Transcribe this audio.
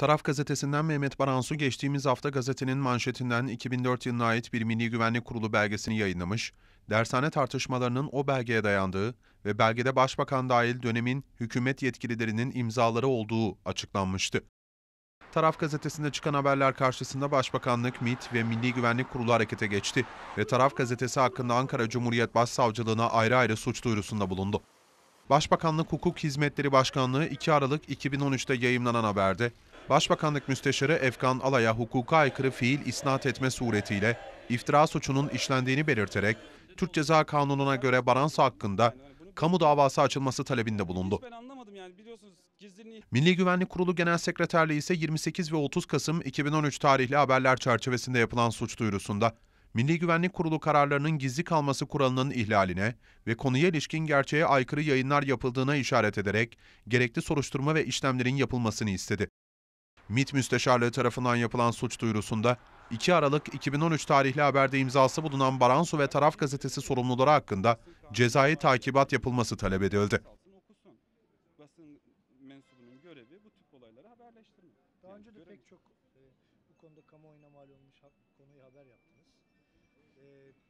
Taraf gazetesinden Mehmet Baransu geçtiğimiz hafta gazetenin manşetinden 2004 yılına ait bir Milli Güvenlik Kurulu belgesini yayınlamış, dershane tartışmalarının o belgeye dayandığı ve belgede başbakan dahil dönemin hükümet yetkililerinin imzaları olduğu açıklanmıştı. Taraf gazetesinde çıkan haberler karşısında Başbakanlık, mit ve Milli Güvenlik Kurulu harekete geçti ve Taraf gazetesi hakkında Ankara Cumhuriyet Başsavcılığına ayrı ayrı suç duyurusunda bulundu. Başbakanlık Hukuk Hizmetleri Başkanlığı 2 Aralık 2013'te yayımlanan haberde Başbakanlık Müsteşarı Efkan Alay'a hukuka aykırı fiil isnat etme suretiyle iftira suçunun işlendiğini belirterek Türk Ceza Kanunu'na göre Baransa hakkında kamu davası açılması talebinde bulundu. Milli Güvenlik Kurulu Genel Sekreterliği ise 28 ve 30 Kasım 2013 tarihli haberler çerçevesinde yapılan suç duyurusunda Milli Güvenlik Kurulu kararlarının gizli kalması kuralının ihlaline ve konuya ilişkin gerçeğe aykırı yayınlar yapıldığına işaret ederek gerekli soruşturma ve işlemlerin yapılmasını istedi. MİT Müsteşarlığı tarafından yapılan suç duyurusunda 2 Aralık 2013 tarihli haberde imzası bulunan Baransu ve Taraf Gazetesi sorumluları hakkında cezai takibat yapılması talep edildi. pek çok e, bu konuda kamuoyuna mal olmuş konuyu haber yaptınız. E,